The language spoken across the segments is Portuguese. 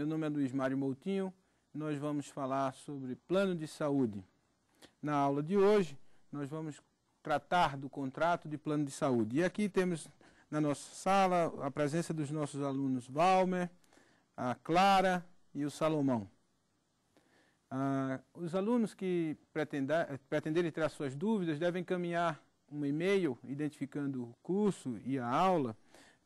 Meu nome é Luiz Mário Moutinho e nós vamos falar sobre plano de saúde. Na aula de hoje, nós vamos tratar do contrato de plano de saúde. E aqui temos na nossa sala a presença dos nossos alunos Valmer, a Clara e o Salomão. Ah, os alunos que pretenderem tirar suas dúvidas devem encaminhar um e-mail identificando o curso e a aula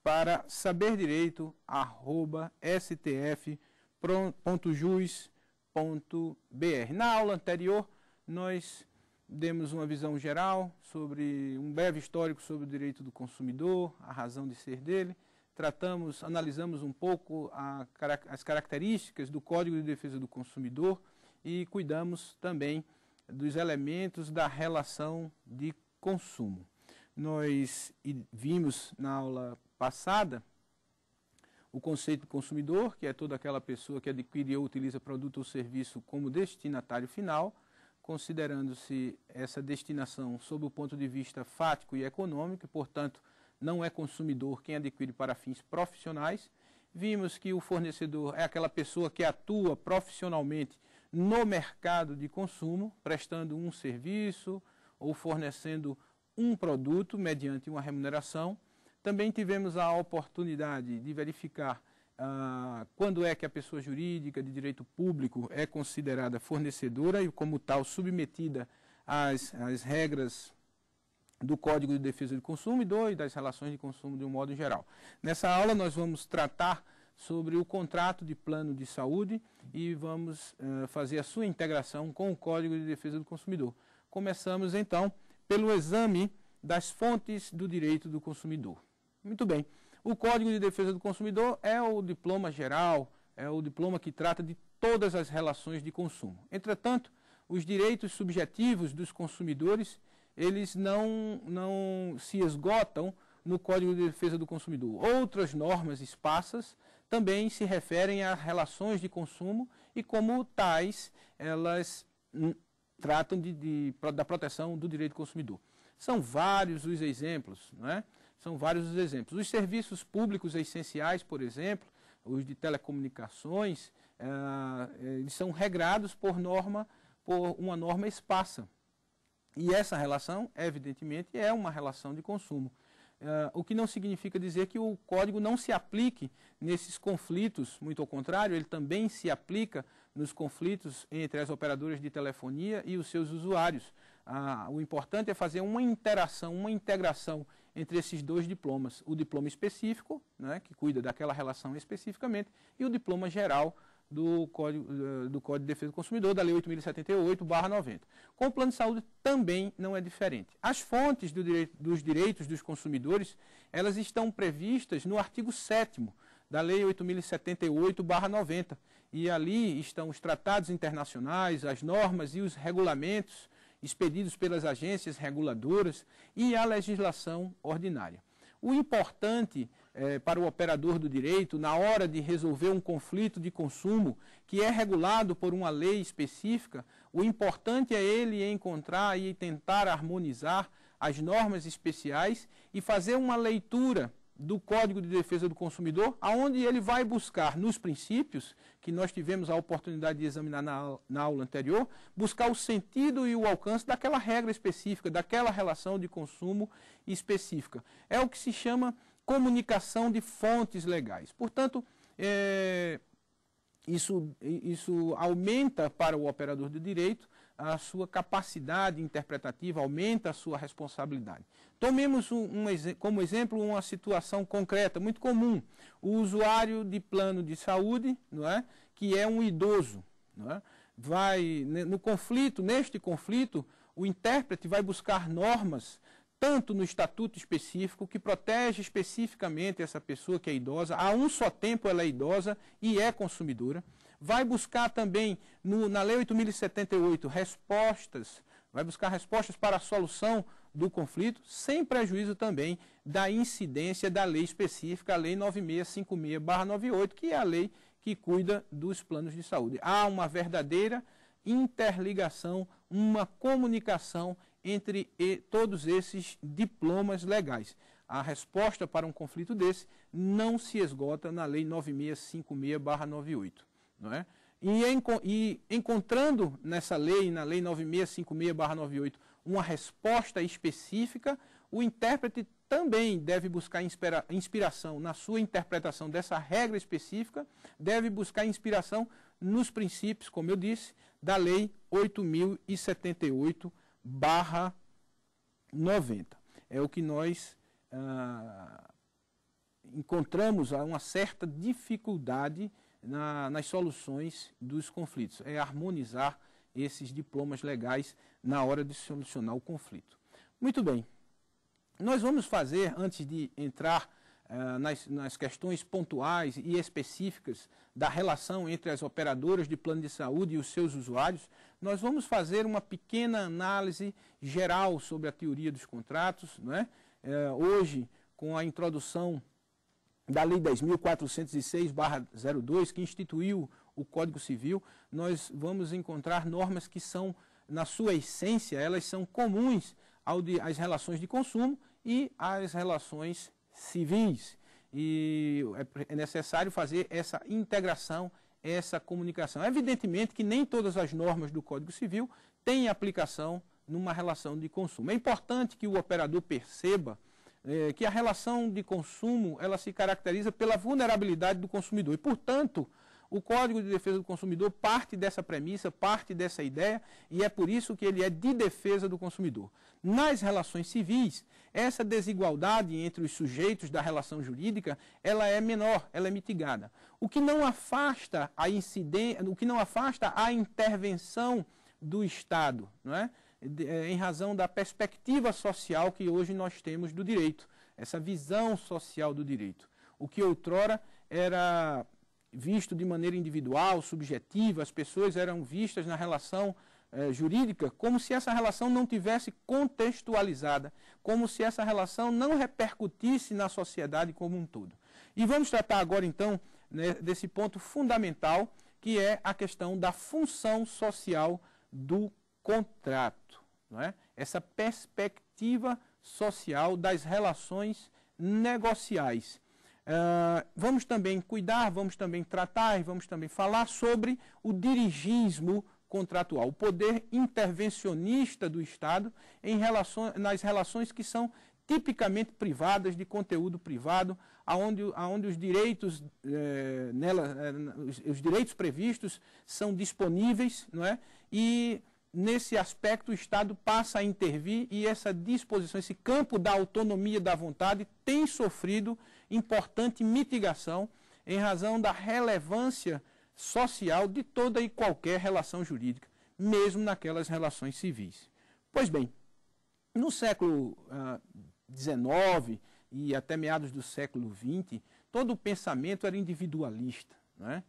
para saberdireito.stf.jus.br. Na aula anterior, nós demos uma visão geral sobre um breve histórico sobre o direito do consumidor, a razão de ser dele. Tratamos, analisamos um pouco a, as características do Código de Defesa do Consumidor e cuidamos também dos elementos da relação de consumo. Nós vimos na aula passada, o conceito de consumidor, que é toda aquela pessoa que adquire ou utiliza produto ou serviço como destinatário final, considerando-se essa destinação sob o ponto de vista fático e econômico, e, portanto, não é consumidor quem adquire para fins profissionais. Vimos que o fornecedor é aquela pessoa que atua profissionalmente no mercado de consumo, prestando um serviço ou fornecendo um produto mediante uma remuneração. Também tivemos a oportunidade de verificar ah, quando é que a pessoa jurídica de direito público é considerada fornecedora e, como tal, submetida às, às regras do Código de Defesa do Consumidor e das relações de consumo de um modo geral. Nessa aula nós vamos tratar sobre o contrato de plano de saúde e vamos uh, fazer a sua integração com o Código de Defesa do Consumidor. Começamos então pelo exame das fontes do direito do consumidor. Muito bem. O Código de Defesa do Consumidor é o diploma geral, é o diploma que trata de todas as relações de consumo. Entretanto, os direitos subjetivos dos consumidores, eles não, não se esgotam no Código de Defesa do Consumidor. Outras normas esparsas também se referem a relações de consumo e, como tais, elas hum, tratam de, de, da proteção do direito do consumidor. São vários os exemplos, não é? São vários os exemplos. Os serviços públicos essenciais, por exemplo, os de telecomunicações, eh, eh, eles são regrados por norma, por uma norma espaça E essa relação, evidentemente, é uma relação de consumo. Eh, o que não significa dizer que o código não se aplique nesses conflitos, muito ao contrário, ele também se aplica nos conflitos entre as operadoras de telefonia e os seus usuários. Ah, o importante é fazer uma interação, uma integração entre esses dois diplomas, o diploma específico, né, que cuida daquela relação especificamente, e o diploma geral do Código, eh, do Código de Defesa do Consumidor, da Lei 8.078-90. Com o plano de saúde também não é diferente. As fontes do direito, dos direitos dos consumidores, elas estão previstas no artigo 7 da Lei 8.078-90, e ali estão os tratados internacionais, as normas e os regulamentos expedidos pelas agências reguladoras e a legislação ordinária. O importante eh, para o operador do direito, na hora de resolver um conflito de consumo que é regulado por uma lei específica, o importante é ele encontrar e tentar harmonizar as normas especiais e fazer uma leitura do Código de Defesa do Consumidor, aonde ele vai buscar nos princípios, que nós tivemos a oportunidade de examinar na, na aula anterior, buscar o sentido e o alcance daquela regra específica, daquela relação de consumo específica. É o que se chama comunicação de fontes legais. Portanto, é, isso, isso aumenta para o operador de direito a sua capacidade interpretativa, aumenta a sua responsabilidade. Tomemos um, um, como exemplo uma situação concreta, muito comum. O usuário de plano de saúde, não é? que é um idoso, não é? vai né, no conflito, neste conflito, o intérprete vai buscar normas tanto no estatuto específico que protege especificamente essa pessoa que é idosa, a um só tempo ela é idosa e é consumidora. Vai buscar também no, na Lei 8.078 respostas, vai buscar respostas para a solução do conflito, sem prejuízo também da incidência da lei específica, a Lei 9656-98, que é a lei que cuida dos planos de saúde. Há uma verdadeira interligação, uma comunicação entre todos esses diplomas legais. A resposta para um conflito desse não se esgota na Lei 9656-98. Não é? e, e encontrando nessa lei, na Lei 9656-98, uma resposta específica, o intérprete também deve buscar inspira inspiração na sua interpretação dessa regra específica, deve buscar inspiração nos princípios, como eu disse, da Lei 8078-90. É o que nós ah, encontramos uma certa dificuldade na, nas soluções dos conflitos, é harmonizar esses diplomas legais na hora de solucionar o conflito. Muito bem, nós vamos fazer, antes de entrar uh, nas, nas questões pontuais e específicas da relação entre as operadoras de plano de saúde e os seus usuários, nós vamos fazer uma pequena análise geral sobre a teoria dos contratos. Né? Uh, hoje, com a introdução da Lei 10.406-02, que instituiu o Código Civil, nós vamos encontrar normas que são, na sua essência, elas são comuns de, às relações de consumo e às relações civis. E é, é necessário fazer essa integração, essa comunicação. Evidentemente que nem todas as normas do Código Civil têm aplicação numa relação de consumo. É importante que o operador perceba é, que a relação de consumo ela se caracteriza pela vulnerabilidade do consumidor. E, portanto, o Código de Defesa do Consumidor parte dessa premissa, parte dessa ideia, e é por isso que ele é de defesa do consumidor. Nas relações civis, essa desigualdade entre os sujeitos da relação jurídica, ela é menor, ela é mitigada. O que não afasta a incidência, o que não afasta a intervenção do Estado, não é? Eh, em razão da perspectiva social que hoje nós temos do direito, essa visão social do direito. O que outrora era visto de maneira individual, subjetiva, as pessoas eram vistas na relação eh, jurídica como se essa relação não tivesse contextualizada, como se essa relação não repercutisse na sociedade como um todo. E vamos tratar agora então né, desse ponto fundamental que é a questão da função social do contrato, não é? essa perspectiva social das relações negociais. Uh, vamos também cuidar, vamos também tratar, vamos também falar sobre o dirigismo contratual, o poder intervencionista do Estado em relação, nas relações que são tipicamente privadas, de conteúdo privado, aonde, aonde os, direitos, eh, nela, eh, os, os direitos previstos são disponíveis, não é? E nesse aspecto, o Estado passa a intervir e essa disposição, esse campo da autonomia da vontade tem sofrido importante mitigação em razão da relevância social de toda e qualquer relação jurídica, mesmo naquelas relações civis. Pois bem, no século XIX ah, e até meados do século XX, todo o pensamento era individualista. Né?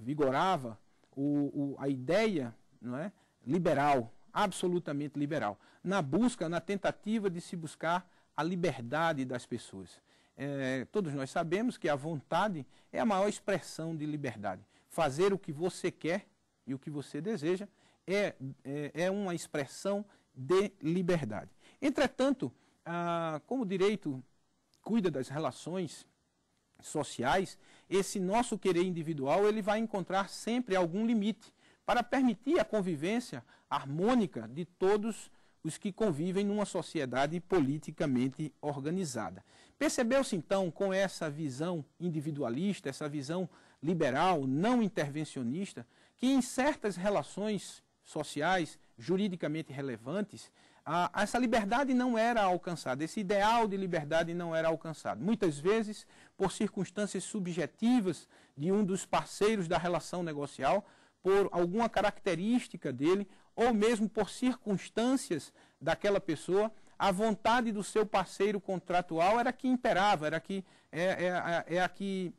vigorava o, o, a ideia não é? liberal, absolutamente liberal, na busca, na tentativa de se buscar a liberdade das pessoas. É, todos nós sabemos que a vontade é a maior expressão de liberdade. Fazer o que você quer e o que você deseja é, é, é uma expressão de liberdade. Entretanto, ah, como o direito cuida das relações sociais, esse nosso querer individual ele vai encontrar sempre algum limite para permitir a convivência harmônica de todos os que convivem numa sociedade politicamente organizada. Percebeu-se então com essa visão individualista, essa visão liberal, não intervencionista, que em certas relações sociais juridicamente relevantes, a, essa liberdade não era alcançada, esse ideal de liberdade não era alcançado. Muitas vezes, por circunstâncias subjetivas de um dos parceiros da relação negocial, por alguma característica dele, ou mesmo por circunstâncias daquela pessoa, a vontade do seu parceiro contratual era que imperava, era que, é, é, é, é a que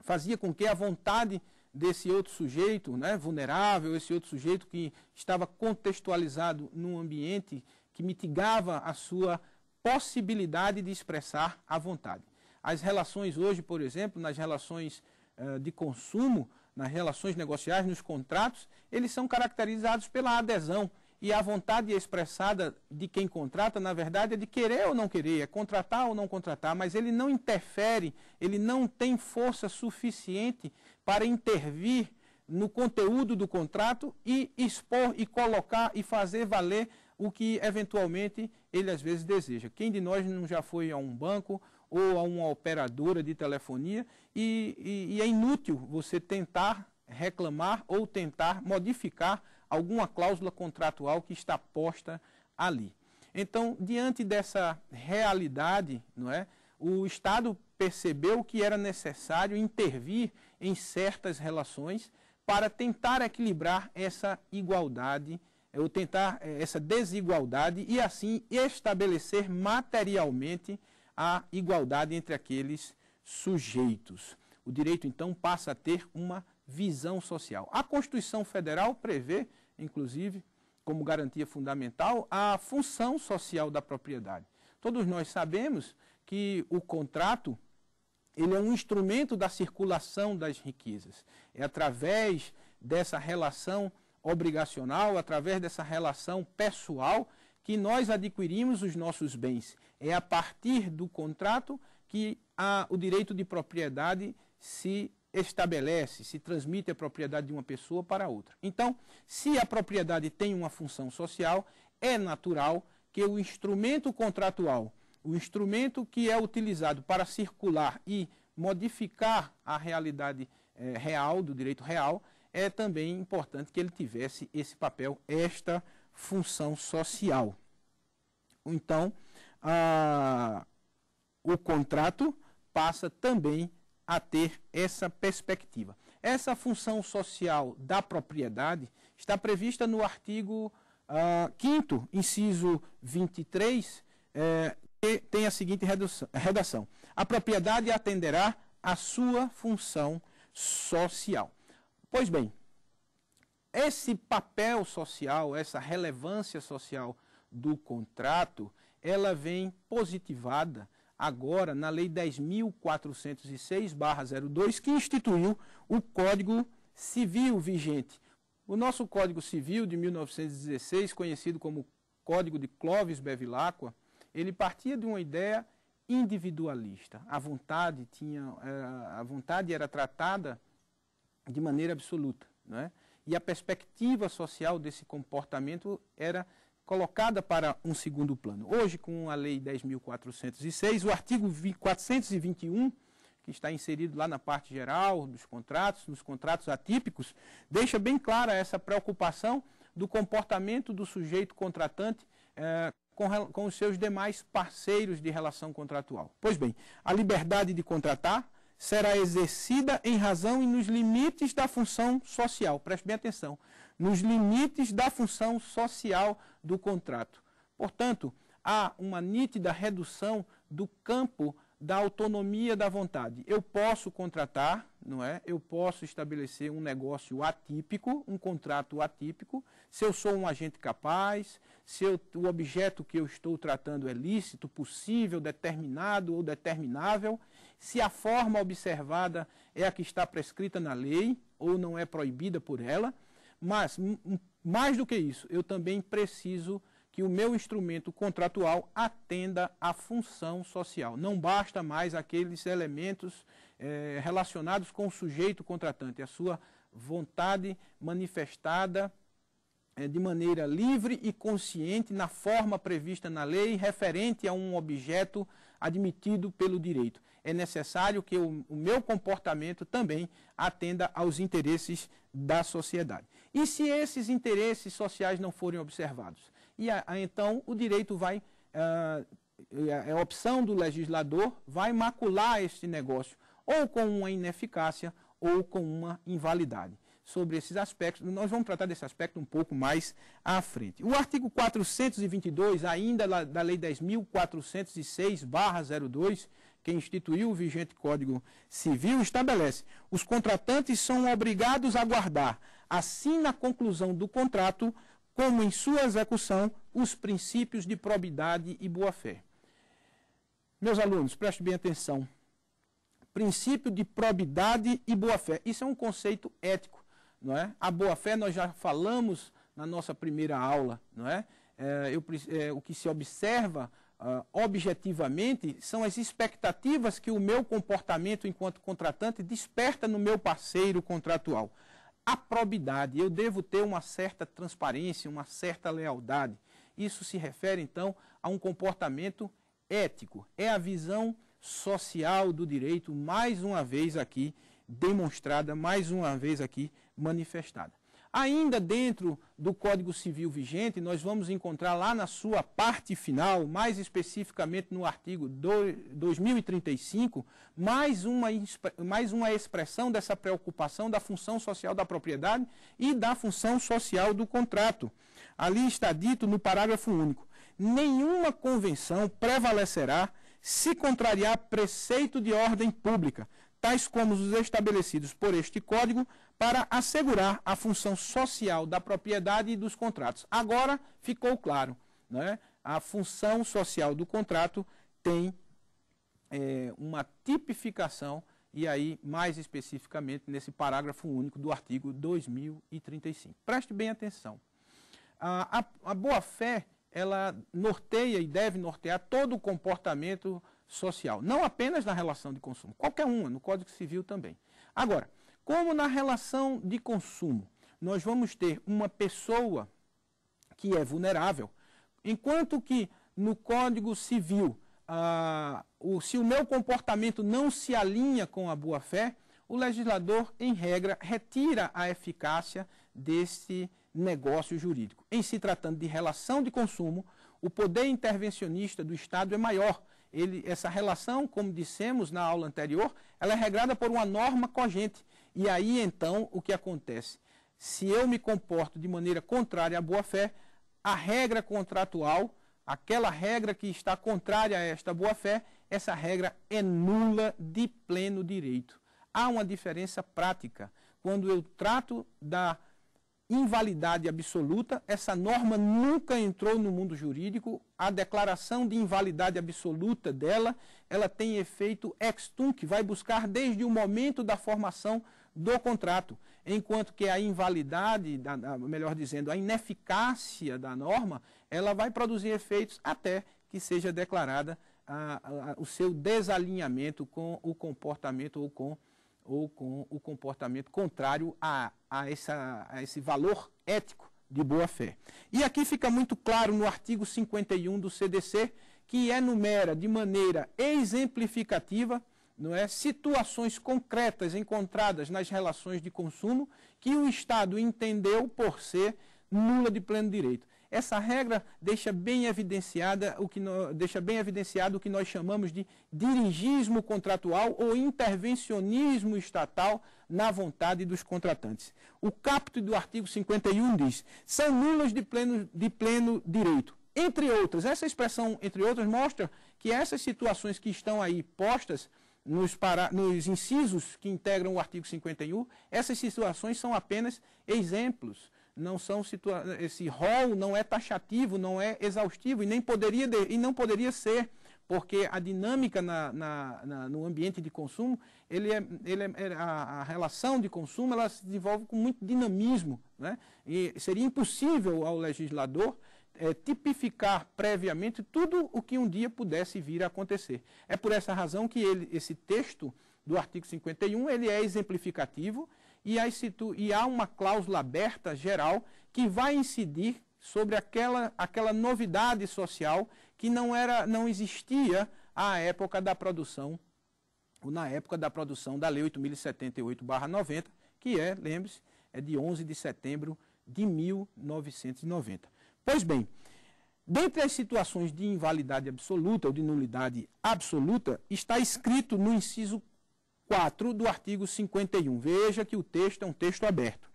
fazia com que a vontade desse outro sujeito né, vulnerável, esse outro sujeito que estava contextualizado num ambiente que mitigava a sua possibilidade de expressar a vontade. As relações hoje, por exemplo, nas relações uh, de consumo, nas relações negociais, nos contratos, eles são caracterizados pela adesão. E a vontade expressada de quem contrata, na verdade, é de querer ou não querer, é contratar ou não contratar, mas ele não interfere, ele não tem força suficiente para intervir no conteúdo do contrato e expor e colocar e fazer valer o que eventualmente ele às vezes deseja. Quem de nós não já foi a um banco ou a uma operadora de telefonia e, e, e é inútil você tentar reclamar ou tentar modificar alguma cláusula contratual que está posta ali. Então, diante dessa realidade, não é, o Estado percebeu que era necessário intervir em certas relações para tentar equilibrar essa igualdade, eh, ou tentar eh, essa desigualdade e assim estabelecer materialmente a igualdade entre aqueles sujeitos. O direito, então, passa a ter uma visão social. A Constituição Federal prevê, inclusive, como garantia fundamental, a função social da propriedade. Todos nós sabemos que o contrato ele é um instrumento da circulação das riquezas. É através dessa relação obrigacional, através dessa relação pessoal, que nós adquirimos os nossos bens. É a partir do contrato que a, o direito de propriedade se estabelece, se transmite a propriedade de uma pessoa para outra. Então, se a propriedade tem uma função social, é natural que o instrumento contratual, o instrumento que é utilizado para circular e modificar a realidade eh, real, do direito real, é também importante que ele tivesse esse papel, esta função social. Então, o contrato passa também a ter essa perspectiva. Essa função social da propriedade está prevista no artigo uh, ah, 5 inciso 23, eh, que tem a seguinte redação. A propriedade atenderá à sua função social. Pois bem, esse papel social, essa relevância social do contrato, ela vem positivada agora na Lei 10.406-02, que instituiu o Código Civil vigente. O nosso Código Civil de 1916, conhecido como Código de Clovis Bevilacqua, ele partia de uma ideia individualista. A vontade tinha, eh, a vontade era tratada de maneira absoluta, não é? E a perspectiva social desse comportamento era colocada para um segundo plano. Hoje, com a Lei 10.406, o artigo 421, que está inserido lá na parte geral dos contratos, nos contratos atípicos, deixa bem clara essa preocupação do comportamento do sujeito contratante eh, com, com os seus demais parceiros de relação contratual. Pois bem, a liberdade de contratar será exercida em razão e nos limites da função social. Preste bem atenção nos limites da função social do contrato. Portanto, há uma nítida redução do campo da autonomia da vontade. Eu posso contratar, não é? Eu posso estabelecer um negócio atípico, um contrato atípico, se eu sou um agente capaz, se eu, o objeto que eu estou tratando é lícito, possível, determinado ou determinável, se a forma observada é a que está prescrita na lei ou não é proibida por ela, mas, mais do que isso, eu também preciso que o meu instrumento contratual atenda à função social. Não basta mais aqueles elementos eh, relacionados com o sujeito contratante, a sua vontade manifestada eh, de maneira livre e consciente na forma prevista na lei referente a um objeto admitido pelo direito. É necessário que o, o meu comportamento também atenda aos interesses da sociedade. E se esses interesses sociais não forem observados? E a, a, então o direito vai, ah, a, a opção do legislador vai macular este negócio, ou com uma ineficácia ou com uma invalidade. Sobre esses aspectos, nós vamos tratar desse aspecto um pouco mais à frente. O artigo 422, ainda da Lei 10.406-02, que instituiu o vigente Código Civil, estabelece: os contratantes são obrigados a guardar assim na conclusão do contrato, como em sua execução, os princípios de probidade e boa-fé. Meus alunos, prestem bem atenção. Princípio de probidade e boa-fé. Isso é um conceito ético, não é? A boa-fé nós já falamos na nossa primeira aula, não é? é, eu, é o que se observa Uh, objetivamente são as expectativas que o meu comportamento enquanto contratante desperta no meu parceiro contratual. A probidade, Eu devo ter uma certa transparência, uma certa lealdade. Isso se refere, então, a um comportamento ético. É a visão social do direito, mais uma vez aqui demonstrada, mais uma vez aqui manifestada. Ainda dentro do Código Civil vigente, nós vamos encontrar lá na sua parte final, mais especificamente no artigo 2035, mais uma, mais uma expressão dessa preocupação da função social da propriedade e da função social do contrato. Ali está dito no parágrafo único: nenhuma convenção prevalecerá se contrariar preceito de ordem pública, tais como os estabelecidos por este código, para assegurar a função social da propriedade e dos contratos. Agora ficou claro, né? a função social do contrato tem é, uma tipificação e aí, mais especificamente, nesse parágrafo único do artigo 2035. Preste bem atenção. A, a, a boa-fé, ela norteia e deve nortear todo o comportamento social, não apenas na relação de consumo, qualquer uma, no Código Civil também. Agora, como na relação de consumo nós vamos ter uma pessoa que é vulnerável, enquanto que no Código Civil, ah, o, se o meu comportamento não se alinha com a boa-fé, o legislador, em regra, retira a eficácia desse negócio jurídico. Em se tratando de relação de consumo, o poder intervencionista do Estado é maior, ele, essa relação, como dissemos na aula anterior, ela é regrada por uma norma cogente. E aí, então, o que acontece? Se eu me comporto de maneira contrária à boa-fé, a regra contratual, aquela regra que está contrária a esta boa-fé, essa regra é nula de pleno direito. Há uma diferença prática. Quando eu trato da invalidade absoluta. Essa norma nunca entrou no mundo jurídico. A declaração de invalidade absoluta dela, ela tem efeito extum, que vai buscar desde o momento da formação do contrato, enquanto que a invalidade, melhor dizendo, a ineficácia da norma, ela vai produzir efeitos até que seja declarada a, a, o seu desalinhamento com o comportamento ou com, ou com o comportamento contrário à a, essa, a esse valor ético de boa-fé. E aqui fica muito claro no artigo 51 do CDC, que enumera é de maneira exemplificativa não é, situações concretas encontradas nas relações de consumo que o Estado entendeu por ser nula de pleno direito. Essa regra deixa bem, evidenciada o que no, deixa bem evidenciado o que nós chamamos de dirigismo contratual ou intervencionismo estatal na vontade dos contratantes. O capto do artigo 51 diz, são nulas de pleno, de pleno direito. Entre outras, essa expressão, entre outras, mostra que essas situações que estão aí postas, nos, para, nos, incisos que integram o artigo 51, essas situações são apenas exemplos não são situa esse rol não é taxativo, não é exaustivo e nem poderia de, e não poderia ser, porque a dinâmica na, na, na, no ambiente de consumo, ele é, ele é, é, a, a, relação de consumo ela se desenvolve com muito dinamismo, né? E seria impossível ao legislador é, tipificar previamente tudo o que um dia pudesse vir a acontecer. É por essa razão que ele, esse texto do artigo 51 ele é exemplificativo e, as situ... e há uma cláusula aberta geral que vai incidir sobre aquela, aquela novidade social que não, era, não existia à época da produção, ou na época da produção da Lei 8078-90, que é, lembre-se, é de 11 de setembro de 1990. Pois bem, dentre as situações de invalidade absoluta ou de nulidade absoluta, está escrito no inciso 4 do artigo 51. Veja que o texto é um texto aberto.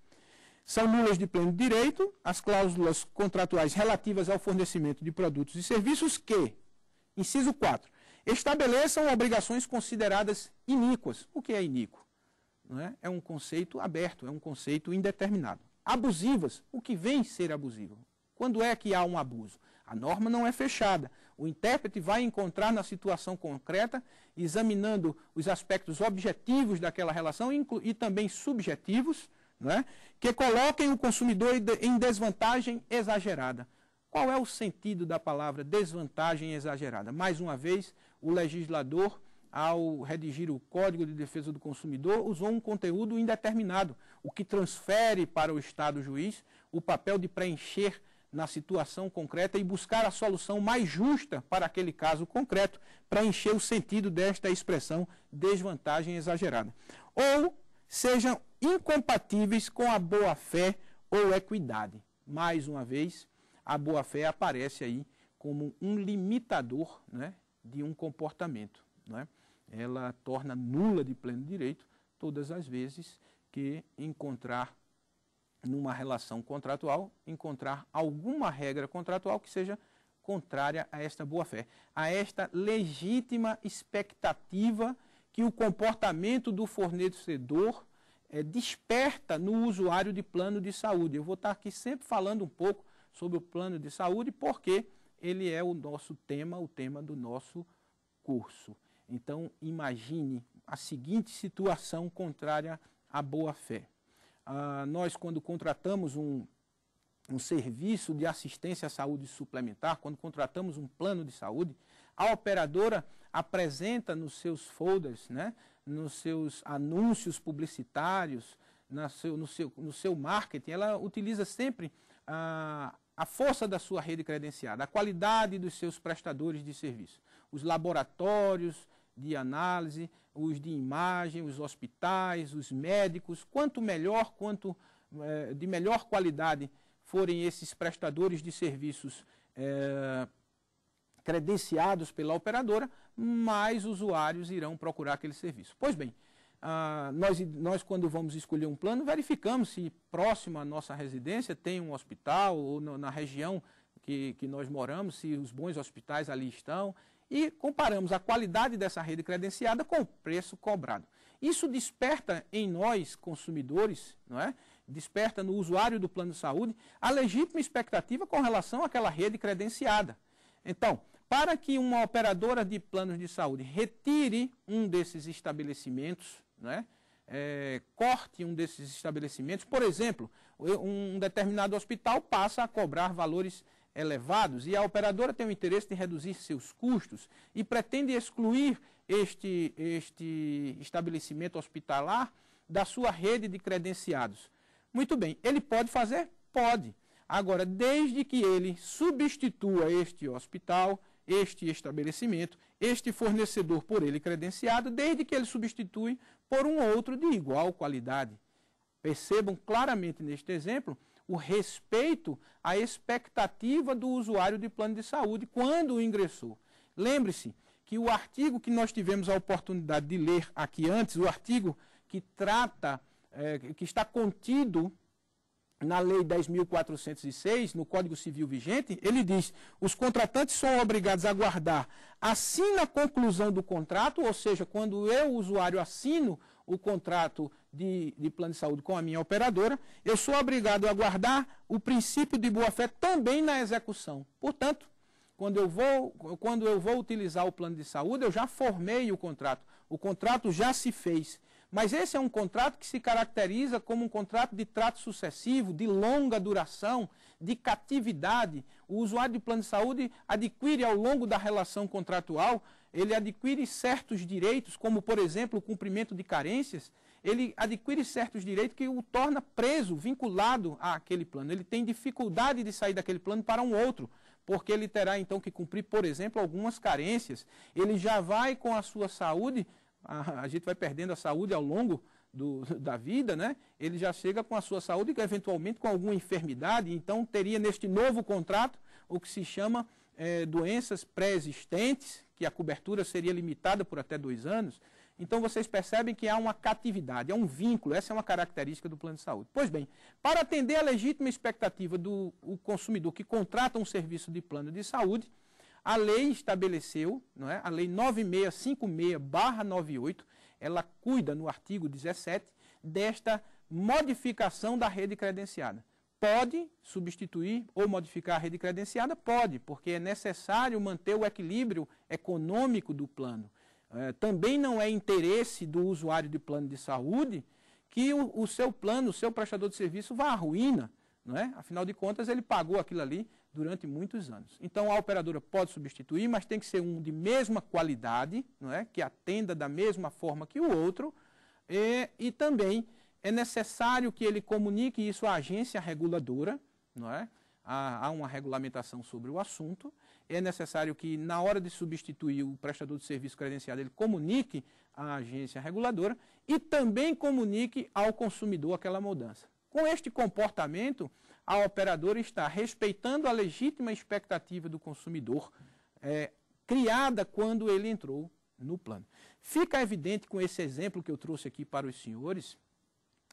São nulas de pleno direito as cláusulas contratuais relativas ao fornecimento de produtos e serviços que, inciso 4, estabeleçam obrigações consideradas iníquas. O que é iníquo? Não é? é um conceito aberto, é um conceito indeterminado. Abusivas, o que vem ser abusivo? Quando é que há um abuso? A norma não é fechada. O intérprete vai encontrar na situação concreta, examinando os aspectos objetivos daquela relação e também subjetivos, né, que coloquem o consumidor em desvantagem exagerada. Qual é o sentido da palavra desvantagem exagerada? Mais uma vez, o legislador, ao redigir o Código de Defesa do Consumidor, usou um conteúdo indeterminado, o que transfere para o Estado juiz o papel de preencher na situação concreta e buscar a solução mais justa para aquele caso concreto, para encher o sentido desta expressão desvantagem exagerada. Ou sejam incompatíveis com a boa-fé ou equidade. Mais uma vez, a boa-fé aparece aí como um limitador né, de um comportamento. Né? Ela torna nula de pleno direito todas as vezes que encontrar numa relação contratual, encontrar alguma regra contratual que seja contrária a esta boa-fé, a esta legítima expectativa que o comportamento do fornecedor é, desperta no usuário de plano de saúde. Eu vou estar aqui sempre falando um pouco sobre o plano de saúde, porque ele é o nosso tema, o tema do nosso curso. Então, imagine a seguinte situação contrária à boa-fé ah, nós quando contratamos um, um serviço de assistência à saúde suplementar, quando contratamos um plano de saúde, a operadora apresenta nos seus folders, né, nos seus anúncios publicitários, na seu, no, seu, no seu marketing, ela utiliza sempre a força da sua rede credenciada, a qualidade dos seus prestadores de serviço, os laboratórios, de análise, os de imagem, os hospitais, os médicos, quanto melhor, quanto eh, de melhor qualidade forem esses prestadores de serviços eh, credenciados pela operadora, mais usuários irão procurar aquele serviço. Pois bem, ah, nós, nós, quando vamos escolher um plano, verificamos se próximo à nossa residência tem um hospital ou no, na região que, que nós moramos, se os bons hospitais ali estão e comparamos a qualidade dessa rede credenciada com o preço cobrado. Isso desperta em nós, consumidores, não é? desperta no usuário do plano de saúde a legítima expectativa com relação àquela rede credenciada. Então, para que uma operadora de planos de saúde retire um desses estabelecimentos, né, é, corte um desses estabelecimentos, por exemplo, um determinado hospital passa a cobrar valores elevados e a operadora tem o interesse de reduzir seus custos e pretende excluir este, este estabelecimento hospitalar da sua rede de credenciados. Muito bem, ele pode fazer? Pode. Agora, desde que ele substitua este hospital, este estabelecimento, este fornecedor por ele credenciado, desde que ele substitui por um outro de igual qualidade. Percebam claramente neste exemplo o respeito à expectativa do usuário de plano de saúde quando o ingressou. Lembre-se que o artigo que nós tivemos a oportunidade de ler aqui antes, o artigo que trata, é, que está contido na Lei 10.406, no Código Civil vigente, ele diz: os contratantes são obrigados a guardar, assim na conclusão do contrato, ou seja, quando eu, usuário, assino o contrato de, de plano de saúde com a minha operadora, eu sou obrigado a guardar o princípio de boa-fé também na execução. Portanto, quando eu, vou, quando eu vou utilizar o plano de saúde, eu já formei o contrato. O contrato já se fez. Mas esse é um contrato que se caracteriza como um contrato de trato sucessivo, de longa duração, de catividade. O usuário de plano de saúde adquire ao longo da relação contratual ele adquire certos direitos, como por exemplo o cumprimento de carências, ele adquire certos direitos que o torna preso, vinculado àquele plano. Ele tem dificuldade de sair daquele plano para um outro, porque ele terá então que cumprir, por exemplo, algumas carências. Ele já vai com a sua saúde, a, a gente vai perdendo a saúde ao longo do, da vida, né? ele já chega com a sua saúde, eventualmente com alguma enfermidade, então teria neste novo contrato o que se chama é, doenças pré-existentes, que a cobertura seria limitada por até dois anos, então vocês percebem que há uma catividade, há um vínculo, essa é uma característica do plano de saúde. Pois bem, para atender à legítima expectativa do consumidor que contrata um serviço de plano de saúde, a lei estabeleceu, não é? a lei 9656-98, ela cuida no artigo 17 desta modificação da rede credenciada. Pode substituir ou modificar a rede credenciada? Pode, porque é necessário manter o equilíbrio econômico do plano. É, também não é interesse do usuário de plano de saúde que o, o seu plano, o seu prestador de serviço vá à ruína. Não é? Afinal de contas, ele pagou aquilo ali durante muitos anos. Então, a operadora pode substituir, mas tem que ser um de mesma qualidade, não é? que atenda da mesma forma que o outro, e, é, e também é necessário que ele comunique isso à agência reguladora, não é? Há uma regulamentação sobre o assunto. É necessário que, na hora de substituir o prestador de serviço credenciado, ele comunique à agência reguladora e também comunique ao consumidor aquela mudança. Com este comportamento, a operadora está respeitando a legítima expectativa do consumidor é, criada quando ele entrou no plano. Fica evidente com esse exemplo que eu trouxe aqui para os senhores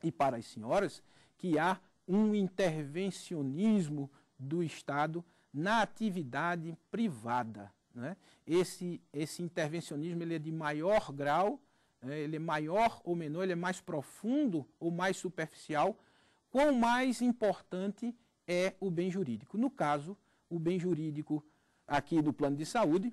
e para as senhoras que há um intervencionismo do Estado na atividade privada. Né? Esse, esse intervencionismo ele é de maior grau, né? ele é maior ou menor, ele é mais profundo ou mais superficial, quão mais importante é o bem jurídico. No caso, o bem jurídico aqui do plano de saúde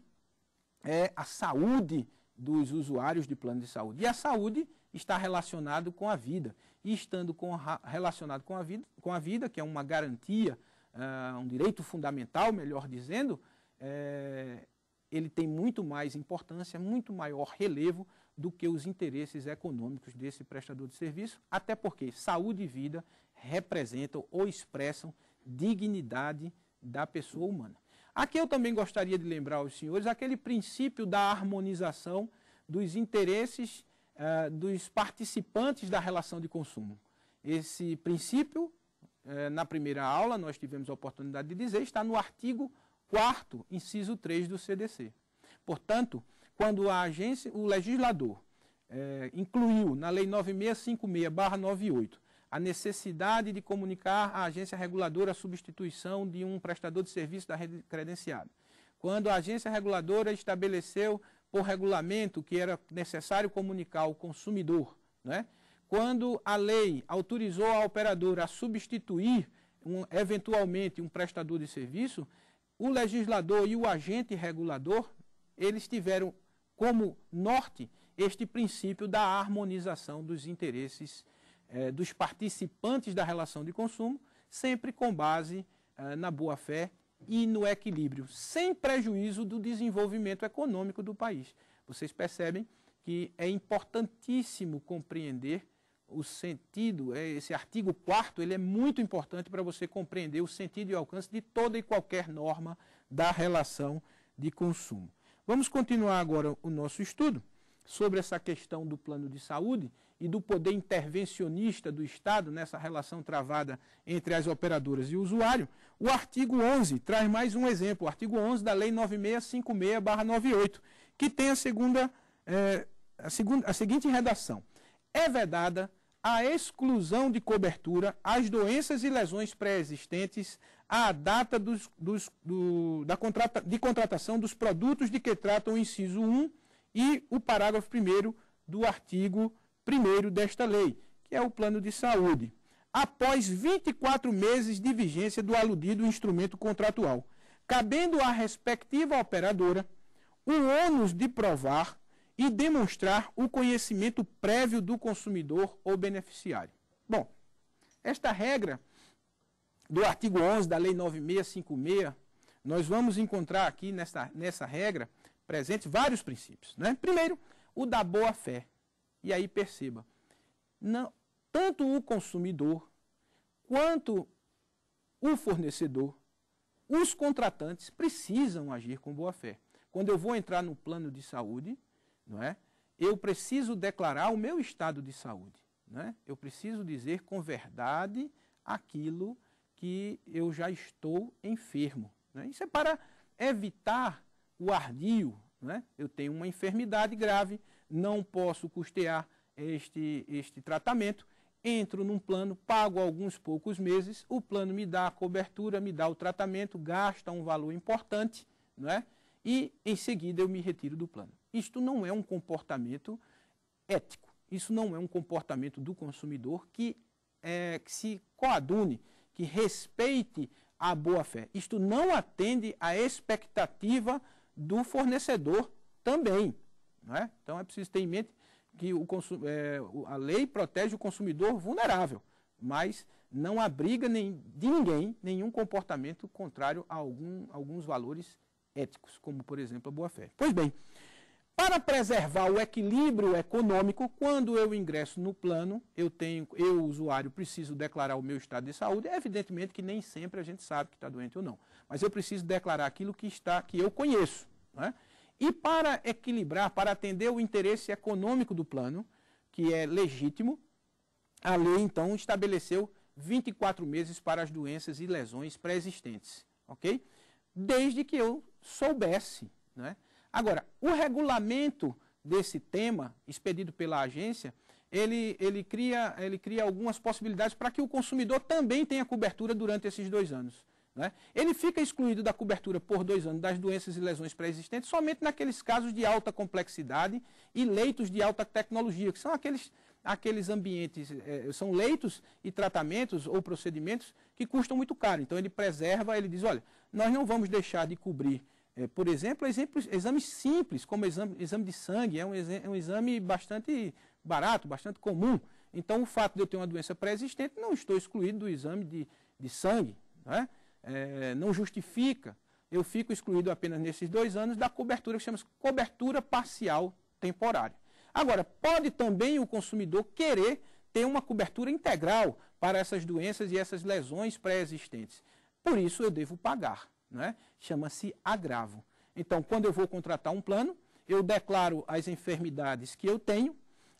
é a saúde dos usuários de plano de saúde. E a saúde está relacionado com a vida. E estando com, relacionado com a, vida, com a vida, que é uma garantia, uh, um direito fundamental, melhor dizendo, é, ele tem muito mais importância, muito maior relevo do que os interesses econômicos desse prestador de serviço, até porque saúde e vida representam ou expressam dignidade da pessoa humana. Aqui eu também gostaria de lembrar aos senhores aquele princípio da harmonização dos interesses eh, dos participantes da relação de consumo. Esse princípio, eh, na primeira aula, nós tivemos a oportunidade de dizer, está no artigo 4 inciso 3 do CDC. Portanto, quando a agência, o legislador eh, incluiu na Lei 9656-98 a necessidade de comunicar à agência reguladora a substituição de um prestador de serviço da rede credenciada. Quando a agência reguladora estabeleceu por regulamento que era necessário comunicar ao consumidor, né? quando a lei autorizou a operadora a substituir um, eventualmente um prestador de serviço, o legislador e o agente regulador, eles tiveram como norte este princípio da harmonização dos interesses eh, dos participantes da relação de consumo, sempre com base eh, na boa-fé e no equilíbrio, sem prejuízo do desenvolvimento econômico do país. Vocês percebem que é importantíssimo compreender o sentido, é, esse artigo 4 ele é muito importante para você compreender o sentido e alcance de toda e qualquer norma da relação de consumo. Vamos continuar agora o nosso estudo sobre essa questão do plano de saúde e do poder intervencionista do Estado nessa relação travada entre as operadoras e o usuário, o artigo 11 traz mais um exemplo, o artigo 11 da Lei 9656-98, que tem a segunda, eh, a, segunda, a seguinte redação. É vedada a exclusão de cobertura às doenças e lesões pré-existentes à data dos, dos, do, da contrata, de contratação dos produtos de que tratam o inciso 1 e o parágrafo 1 do artigo 1 desta lei, que é o plano de saúde, após 24 meses de vigência do aludido instrumento contratual, cabendo à respectiva operadora o ônus de provar e demonstrar o conhecimento prévio do consumidor ou beneficiário. Bom, esta regra do artigo 11 da Lei 9656, nós vamos encontrar aqui nessa, nessa regra presentes vários princípios. Né? Primeiro, o da boa-fé. E aí perceba, não, tanto o consumidor quanto o fornecedor, os contratantes precisam agir com boa-fé. Quando eu vou entrar no plano de saúde, não é? eu preciso declarar o meu estado de saúde. Né? Eu preciso dizer com verdade aquilo que eu já estou enfermo. Né? Isso é para evitar o ardil, né? eu tenho uma enfermidade grave, não posso custear este, este tratamento, entro num plano, pago alguns poucos meses, o plano me dá a cobertura, me dá o tratamento, gasta um valor importante, né? e em seguida eu me retiro do plano. Isto não é um comportamento ético, isso não é um comportamento do consumidor que, é, que se coadune, que respeite a boa-fé. Isto não atende à expectativa do fornecedor também. Né? Então é preciso ter em mente que o é, a lei protege o consumidor vulnerável, mas não abriga nem, de ninguém nenhum comportamento contrário a algum, alguns valores éticos, como por exemplo a boa-fé. Pois bem. Para preservar o equilíbrio econômico, quando eu ingresso no plano, eu tenho, eu usuário preciso declarar o meu estado de saúde. Evidentemente que nem sempre a gente sabe que está doente ou não, mas eu preciso declarar aquilo que está, que eu conheço. Né? E para equilibrar, para atender o interesse econômico do plano, que é legítimo, a lei então estabeleceu 24 meses para as doenças e lesões pré-existentes, ok? Desde que eu soubesse, né? Agora, o regulamento desse tema, expedido pela agência, ele, ele, cria, ele cria algumas possibilidades para que o consumidor também tenha cobertura durante esses dois anos. Né? Ele fica excluído da cobertura por dois anos das doenças e lesões pré-existentes somente naqueles casos de alta complexidade e leitos de alta tecnologia, que são aqueles, aqueles ambientes, é, são leitos e tratamentos ou procedimentos que custam muito caro. Então ele preserva, ele diz, olha, nós não vamos deixar de cobrir é, por exemplo, exemplos, exames simples, como exame, exame de sangue, é um, é um exame bastante barato, bastante comum. Então, o fato de eu ter uma doença pré-existente, não estou excluído do exame de, de sangue. Né? É, não justifica. Eu fico excluído apenas nesses dois anos da cobertura que chamamos cobertura parcial temporária. Agora, pode também o consumidor querer ter uma cobertura integral para essas doenças e essas lesões pré-existentes. Por isso, eu devo pagar né? chama-se agravo. Então, quando eu vou contratar um plano, eu declaro as enfermidades que eu tenho,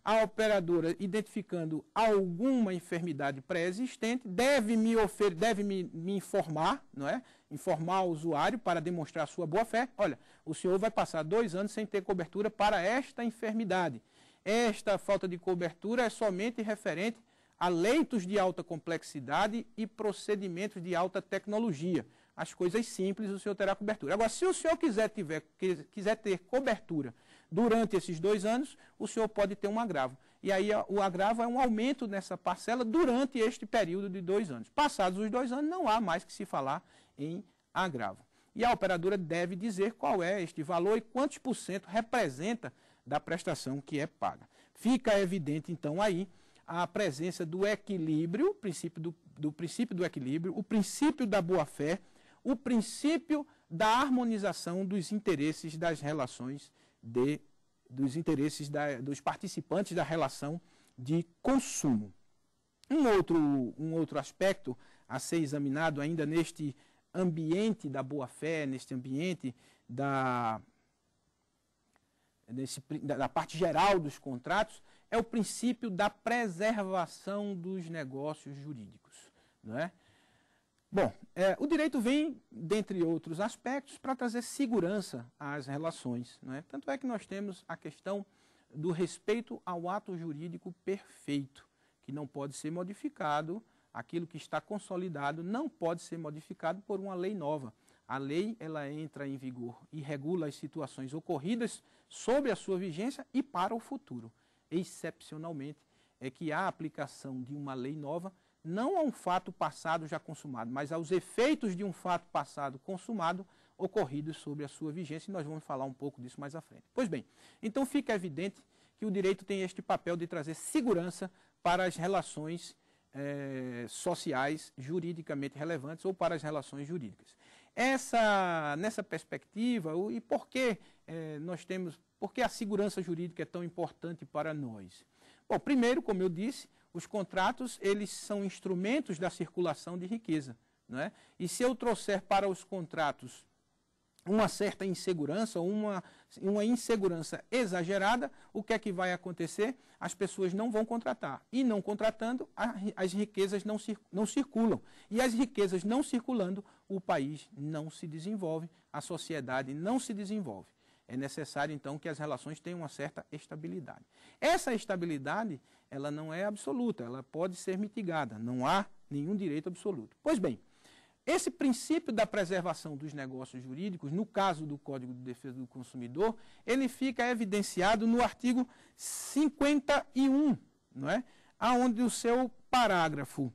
a operadora, identificando alguma enfermidade pré-existente, deve, me, deve me, me, informar, não é? informar o usuário para demonstrar sua boa-fé. Olha, o senhor vai passar dois anos sem ter cobertura para esta enfermidade. Esta falta de cobertura é somente referente a leitos de alta complexidade e procedimentos de alta tecnologia as coisas simples, o senhor terá cobertura. Agora, se o senhor quiser, tiver, quiser ter cobertura durante esses dois anos, o senhor pode ter um agravo. E aí o agravo é um aumento nessa parcela durante este período de dois anos. Passados os dois anos, não há mais que se falar em agravo. E a operadora deve dizer qual é este valor e quantos por cento representa da prestação que é paga. Fica evidente, então, aí a presença do equilíbrio, princípio do, do princípio do equilíbrio, o princípio da boa-fé o princípio da harmonização dos interesses das relações de, dos interesses da, dos participantes da relação de consumo. Um outro, um outro aspecto a ser examinado ainda neste ambiente da boa-fé, neste ambiente da, nesse, da parte geral dos contratos, é o princípio da preservação dos negócios jurídicos. Não é? Bom, é, o direito vem, dentre outros aspectos, para trazer segurança às relações. Né? Tanto é que nós temos a questão do respeito ao ato jurídico perfeito, que não pode ser modificado, aquilo que está consolidado não pode ser modificado por uma lei nova. A lei ela entra em vigor e regula as situações ocorridas sob a sua vigência e para o futuro. Excepcionalmente, é que a aplicação de uma lei nova não a um fato passado já consumado, mas aos efeitos de um fato passado consumado ocorridos sobre a sua vigência, e nós vamos falar um pouco disso mais à frente. Pois bem, então fica evidente que o direito tem este papel de trazer segurança para as relações eh, sociais juridicamente relevantes ou para as relações jurídicas. Essa, nessa perspectiva, e por que eh, nós temos, por que a segurança jurídica é tão importante para nós? Bom, primeiro, como eu disse, os contratos, eles são instrumentos da circulação de riqueza. Não é? E se eu trouxer para os contratos uma certa insegurança, uma, uma insegurança exagerada, o que é que vai acontecer? As pessoas não vão contratar. E não contratando, a, as riquezas não, cir, não circulam. E as riquezas não circulando, o país não se desenvolve, a sociedade não se desenvolve. É necessário, então, que as relações tenham uma certa estabilidade. Essa estabilidade ela não é absoluta, ela pode ser mitigada, não há nenhum direito absoluto. Pois bem, esse princípio da preservação dos negócios jurídicos, no caso do Código de Defesa do Consumidor, ele fica evidenciado no artigo 51, não é? Aonde o seu parágrafo,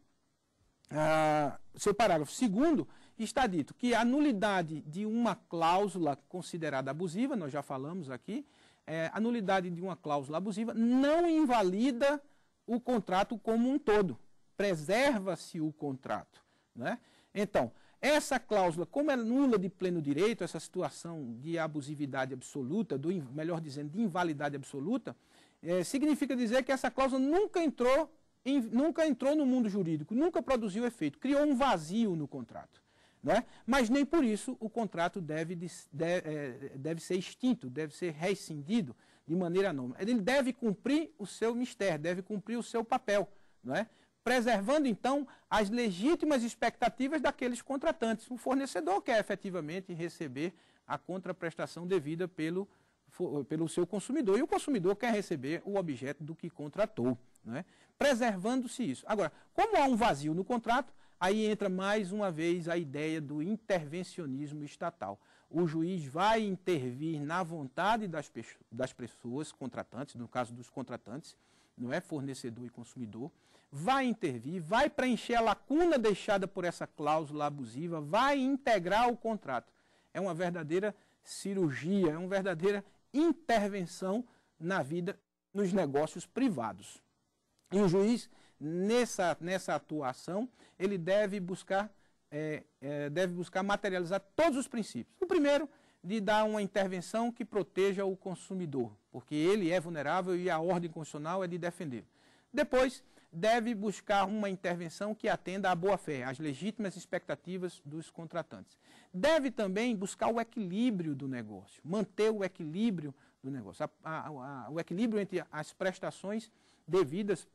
ah, seu parágrafo segundo, está dito que a nulidade de uma cláusula considerada abusiva, nós já falamos aqui, é, a nulidade de uma cláusula abusiva não invalida o contrato como um todo. Preserva-se o contrato. Né? Então, essa cláusula, como é nula de pleno direito, essa situação de abusividade absoluta, do, melhor dizendo, de invalidade absoluta, é, significa dizer que essa cláusula nunca entrou, em, nunca entrou no mundo jurídico, nunca produziu efeito, criou um vazio no contrato. É? Mas nem por isso o contrato deve, de, deve, eh, deve ser extinto, deve ser rescindido de maneira anônima. Ele deve cumprir o seu mistério, deve cumprir o seu papel, não é? preservando então as legítimas expectativas daqueles contratantes. O fornecedor quer efetivamente receber a contraprestação devida pelo, pelo seu consumidor e o consumidor quer receber o objeto do que contratou, é preservando-se isso. Agora, como há um vazio no contrato, Aí entra mais uma vez a ideia do intervencionismo estatal. O juiz vai intervir na vontade das, das pessoas contratantes, no caso dos contratantes, não é fornecedor e consumidor, vai intervir, vai preencher a lacuna deixada por essa cláusula abusiva, vai integrar o contrato. É uma verdadeira cirurgia, é uma verdadeira intervenção na vida, nos negócios privados. E o juiz nessa, nessa atuação, ele deve buscar, é, é, deve buscar materializar todos os princípios. O primeiro, de dar uma intervenção que proteja o consumidor, porque ele é vulnerável e a ordem constitucional é de defender. Depois, deve buscar uma intervenção que atenda à boa-fé, às legítimas expectativas dos contratantes. Deve também buscar o equilíbrio do negócio, manter o equilíbrio do negócio, a, a, a, o equilíbrio entre as prestações devidas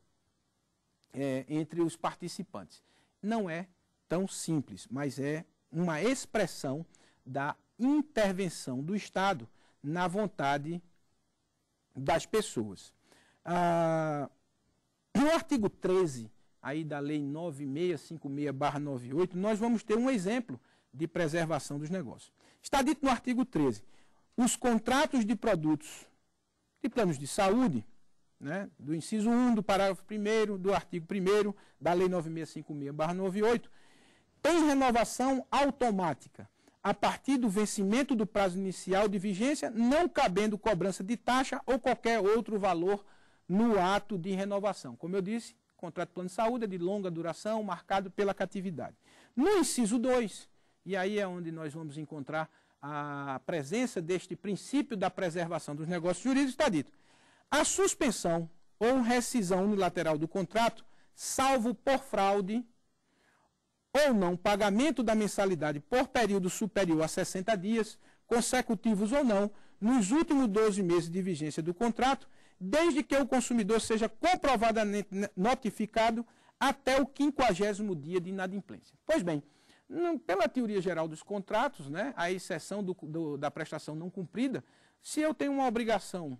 é, entre os participantes. Não é tão simples, mas é uma expressão da intervenção do Estado na vontade das pessoas. Ah, no artigo 13 aí da lei 9656-98, nós vamos ter um exemplo de preservação dos negócios. Está dito no artigo 13, os contratos de produtos de planos de saúde né, do inciso 1 do parágrafo 1 do artigo 1 da Lei 9656-98, tem renovação automática a partir do vencimento do prazo inicial de vigência, não cabendo cobrança de taxa ou qualquer outro valor no ato de renovação. Como eu disse, contrato de plano de saúde é de longa duração, marcado pela catividade. No inciso 2, e aí é onde nós vamos encontrar a presença deste princípio da preservação dos negócios jurídicos, está dito. A suspensão ou rescisão unilateral do contrato, salvo por fraude ou não pagamento da mensalidade por período superior a 60 dias, consecutivos ou não, nos últimos 12 meses de vigência do contrato, desde que o consumidor seja comprovadamente notificado até o 50 dia de inadimplência. Pois bem, pela teoria geral dos contratos, né, a exceção do, do, da prestação não cumprida, se eu tenho uma obrigação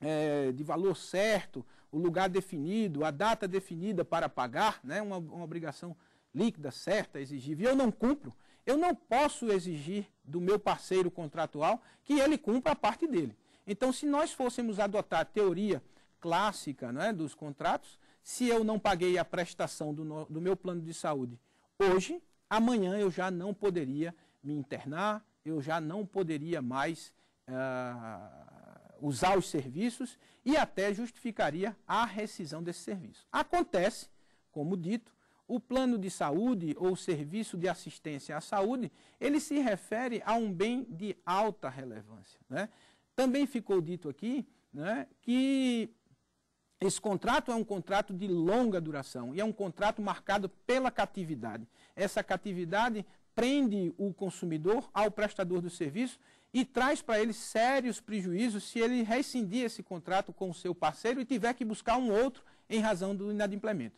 é, de valor certo, o lugar definido, a data definida para pagar, né, uma, uma obrigação líquida, certa, exigível, e eu não cumpro, eu não posso exigir do meu parceiro contratual que ele cumpra a parte dele. Então, se nós fôssemos adotar a teoria clássica né, dos contratos, se eu não paguei a prestação do, no, do meu plano de saúde hoje, amanhã eu já não poderia me internar, eu já não poderia mais uh, usar os serviços e até justificaria a rescisão desse serviço. Acontece, como dito, o plano de saúde ou serviço de assistência à saúde, ele se refere a um bem de alta relevância. Né? Também ficou dito aqui né, que esse contrato é um contrato de longa duração e é um contrato marcado pela catividade. Essa catividade prende o consumidor ao prestador do serviço e traz para ele sérios prejuízos se ele rescindir esse contrato com o seu parceiro e tiver que buscar um outro em razão do inadimplemento.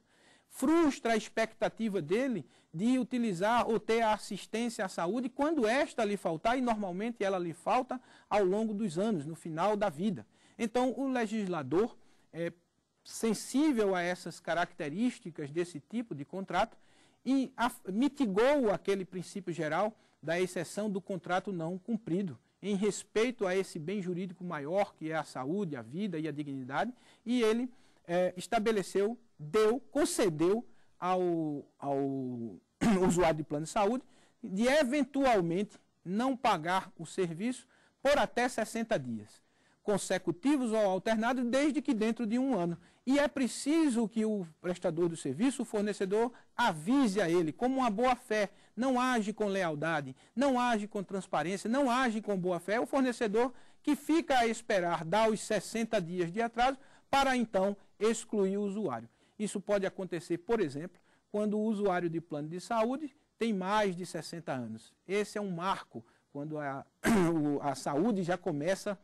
Frustra a expectativa dele de utilizar ou ter a assistência à saúde quando esta lhe faltar, e normalmente ela lhe falta ao longo dos anos, no final da vida. Então, o legislador, é, sensível a essas características desse tipo de contrato, e mitigou aquele princípio geral da exceção do contrato não cumprido, em respeito a esse bem jurídico maior que é a saúde, a vida e a dignidade, e ele é, estabeleceu, deu, concedeu ao, ao usuário de plano de saúde de eventualmente não pagar o serviço por até 60 dias, consecutivos ou alternados, desde que dentro de um ano. E é preciso que o prestador do serviço, o fornecedor, avise a ele, como uma boa fé, não age com lealdade, não age com transparência, não age com boa fé, É o fornecedor que fica a esperar dar os 60 dias de atraso para então excluir o usuário. Isso pode acontecer, por exemplo, quando o usuário de plano de saúde tem mais de 60 anos. Esse é um marco quando a, a saúde já começa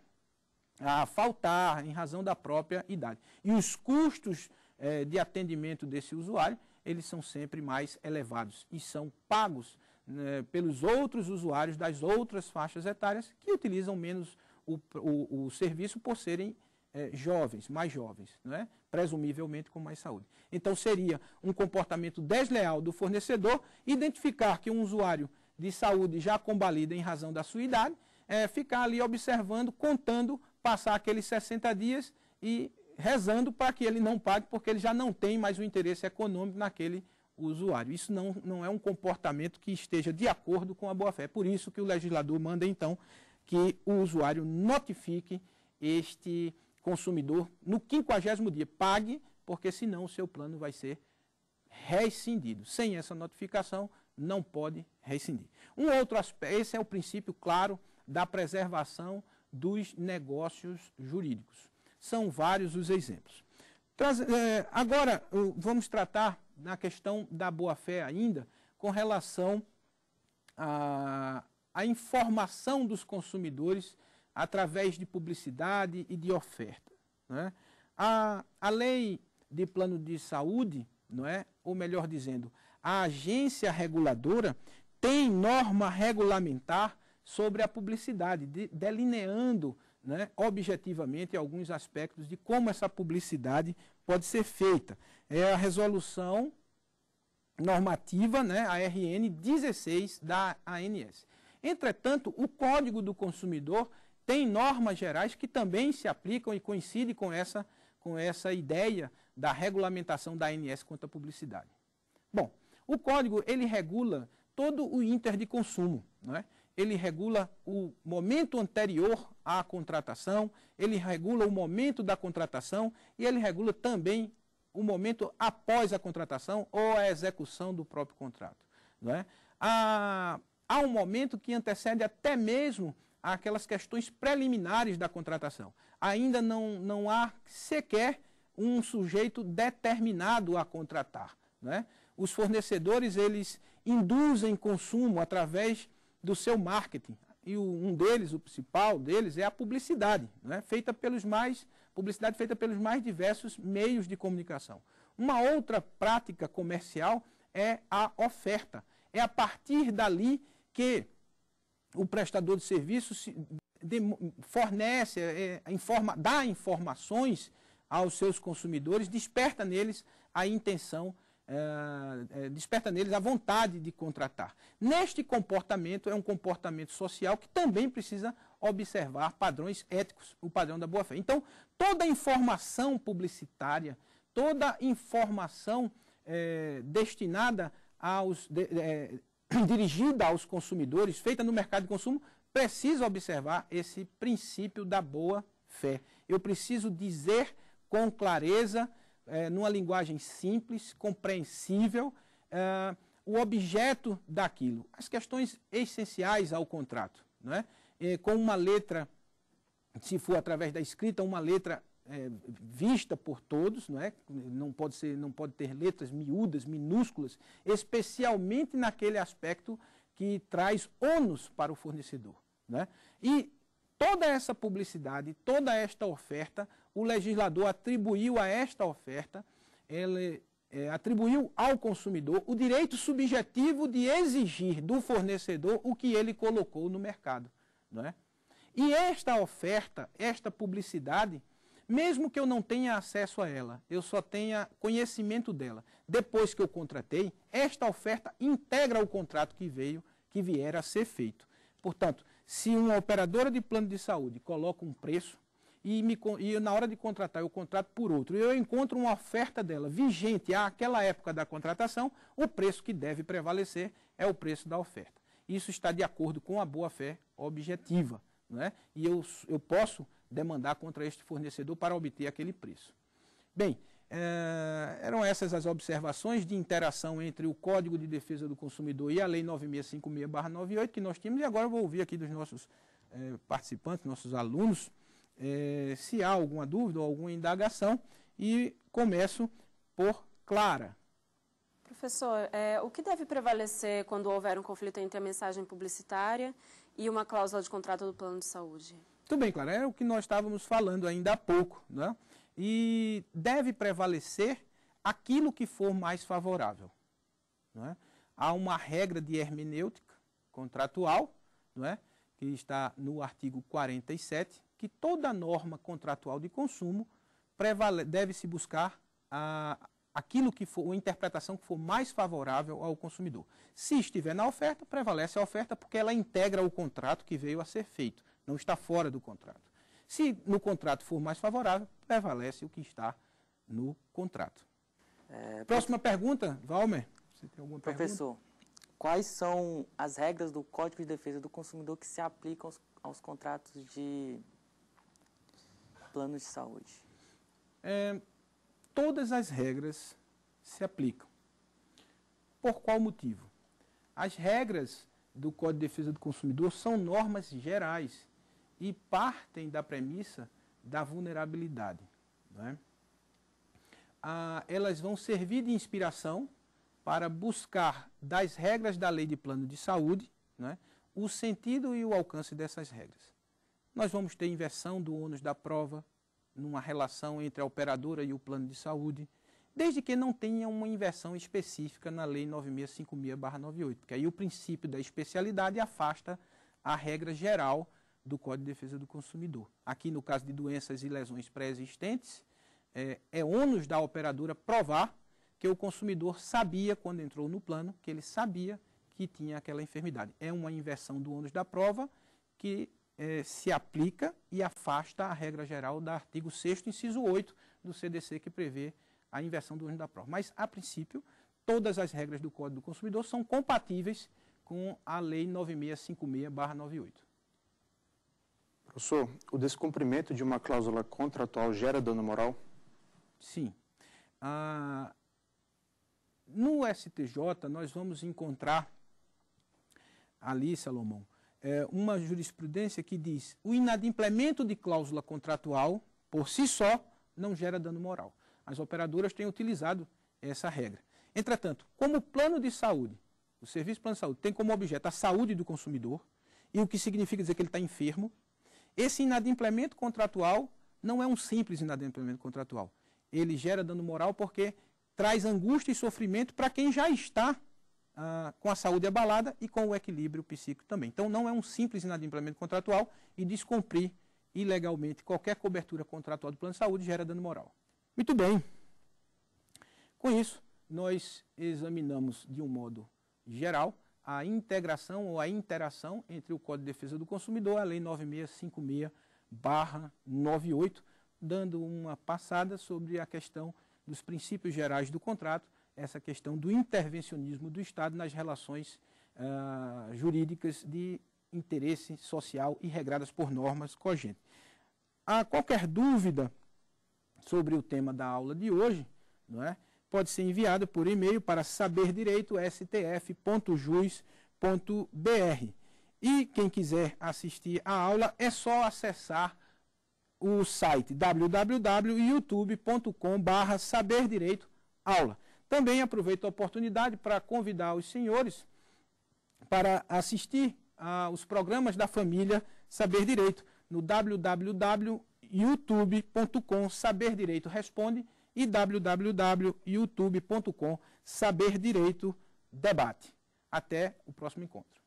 a faltar em razão da própria idade. E os custos eh, de atendimento desse usuário eles são sempre mais elevados e são pagos né, pelos outros usuários das outras faixas etárias que utilizam menos o, o, o serviço por serem é, jovens, mais jovens, né? presumivelmente com mais saúde. Então seria um comportamento desleal do fornecedor identificar que um usuário de saúde já combalida em razão da sua idade, é, ficar ali observando, contando, passar aqueles 60 dias e rezando para que ele não pague, porque ele já não tem mais o interesse econômico naquele usuário. Isso não, não é um comportamento que esteja de acordo com a boa-fé. É por isso que o legislador manda, então, que o usuário notifique este consumidor no quinquagésimo dia. Pague, porque senão o seu plano vai ser rescindido. Sem essa notificação, não pode rescindir. Um outro aspecto, esse é o princípio claro da preservação dos negócios jurídicos. São vários os exemplos. Traz, é, agora, vamos tratar na questão da boa-fé ainda, com relação à, informação dos consumidores através de publicidade e de oferta. Né? A, a lei de plano de saúde, não é? ou melhor dizendo, a agência reguladora tem norma regulamentar sobre a publicidade, de, delineando né, objetivamente alguns aspectos de como essa publicidade pode ser feita. É a resolução normativa, né, a RN 16 da ANS. Entretanto, o Código do Consumidor tem normas gerais que também se aplicam e coincidem com essa, com essa ideia da regulamentação da ANS quanto à publicidade. Bom, o código ele regula todo o inter de consumo, não é? ele regula o momento anterior à contratação, ele regula o momento da contratação e ele regula também o momento após a contratação ou a execução do próprio contrato. Não é? há, há um momento que antecede até mesmo aquelas questões preliminares da contratação. Ainda não, não há sequer um sujeito determinado a contratar. é? Os fornecedores, eles induzem consumo através do seu marketing. E o, um deles, o principal deles, é a publicidade, né? feita pelos mais, publicidade feita pelos mais diversos meios de comunicação. Uma outra prática comercial é a oferta. É a partir dali que o prestador de serviço se fornece, é, informa, dá informações aos seus consumidores, desperta neles a intenção eh, eh, desperta neles a vontade de contratar. Neste comportamento, é um comportamento social que também precisa observar padrões éticos, o padrão da boa-fé. Então, toda informação publicitária, toda informação é, destinada aos, de, é, dirigida aos consumidores, feita no mercado de consumo, precisa observar esse princípio da boa fé. Eu preciso dizer com clareza é, numa linguagem simples, compreensível, é, o objeto daquilo, as questões essenciais ao contrato, não é? é? com uma letra, se for através da escrita, uma letra é, vista por todos, não é? Não pode ser, não pode ter letras miúdas, minúsculas, especialmente naquele aspecto que traz ônus para o fornecedor, né? E toda essa publicidade, toda esta oferta, o legislador atribuiu a esta oferta, ele é, atribuiu ao consumidor o direito subjetivo de exigir do fornecedor o que ele colocou no mercado. Não é? E esta oferta, esta publicidade, mesmo que eu não tenha acesso a ela, eu só tenha conhecimento dela, depois que eu contratei, esta oferta integra o contrato que veio, que vier a ser feito. Portanto, se uma operadora de plano de saúde coloca um preço e, me, e na hora de contratar eu contrato por outro, eu encontro uma oferta dela vigente àquela época da contratação, o preço que deve prevalecer é o preço da oferta. Isso está de acordo com a boa-fé objetiva. Né? E eu, eu posso demandar contra este fornecedor para obter aquele preço. Bem, é, eram essas as observações de interação entre o Código de Defesa do Consumidor e a Lei 9656-98 que nós tínhamos, e agora eu vou ouvir aqui dos nossos é, participantes, nossos alunos, é, se há alguma dúvida ou alguma indagação, e começo por Clara. Professor, o que deve prevalecer quando houver um conflito entre a mensagem publicitária e uma cláusula de contrato do plano de saúde? Tudo bem, Clara, é o que nós estávamos falando ainda há pouco, né? e deve prevalecer aquilo que for mais favorável. Não é? Há uma regra de hermenêutica contratual, não é? que está no artigo 47, que toda norma contratual de consumo deve-se buscar a, aquilo que for, a interpretação que for mais favorável ao consumidor. Se estiver na oferta, prevalece a oferta porque ela integra o contrato que veio a ser feito, não está fora do contrato. Se no contrato for mais favorável, prevalece o que está no contrato. É, Próxima pergunta, Valmer. Você tem alguma Professor, pergunta? quais são as regras do Código de Defesa do Consumidor que se aplicam aos, aos contratos de planos de saúde? É, todas as regras se aplicam. Por qual motivo? As regras do Código de Defesa do Consumidor são normas gerais e partem da premissa da vulnerabilidade. É? Ah, elas vão servir de inspiração para buscar das regras da lei de plano de saúde é? o sentido e o alcance dessas regras. Nós vamos ter inversão do ônus da prova numa relação entre a operadora e o plano de saúde, desde que não tenha uma inversão específica na Lei 9656-98, porque aí o princípio da especialidade afasta a regra geral do Código de Defesa do Consumidor. Aqui, no caso de doenças e lesões pré-existentes, é, é ônus da operadora provar que o consumidor sabia, quando entrou no plano, que ele sabia que tinha aquela enfermidade. É uma inversão do ônus da prova que é, se aplica e afasta a regra geral do artigo 6 inciso 8 do CDC, que prevê a inversão do ônus da prova. Mas, a princípio, todas as regras do Código do Consumidor são compatíveis com a Lei 9656-98. Professor, o descumprimento de uma cláusula contratual gera dano moral? Sim. Ah, no STJ, nós vamos encontrar ali, Salomão, é uma jurisprudência que diz o inadimplemento de cláusula contratual, por si só, não gera dano moral. As operadoras têm utilizado essa regra. Entretanto, como o plano de saúde, o serviço de plano de saúde, tem como objeto a saúde do consumidor, e o que significa dizer que ele está enfermo, esse inadimplemento contratual não é um simples inadimplemento contratual. Ele gera dano moral porque traz angústia e sofrimento para quem já está ah, com a saúde abalada e com o equilíbrio psíquico também. Então não é um simples inadimplemento contratual e descumprir ilegalmente qualquer cobertura contratual do plano de saúde gera dano moral. Muito bem. Com isso, nós examinamos de um modo geral a integração ou a interação entre o Código de Defesa do Consumidor, a Lei 9656-98, dando uma passada sobre a questão dos princípios gerais do contrato, essa questão do intervencionismo do Estado nas relações uh, jurídicas de interesse social e regradas por normas cogentes. Há qualquer dúvida sobre o tema da aula de hoje, não é? pode ser enviado por e-mail para saberdireito.stf.jus.br. E quem quiser assistir a aula é só acessar o site www.youtube.com.br saberdireito aula. Também aproveito a oportunidade para convidar os senhores para assistir aos ah, programas da família Saber Direito no www.youtube.com Saber Direito Responde e www.youtube.com Saber Direito Debate. Até o próximo encontro.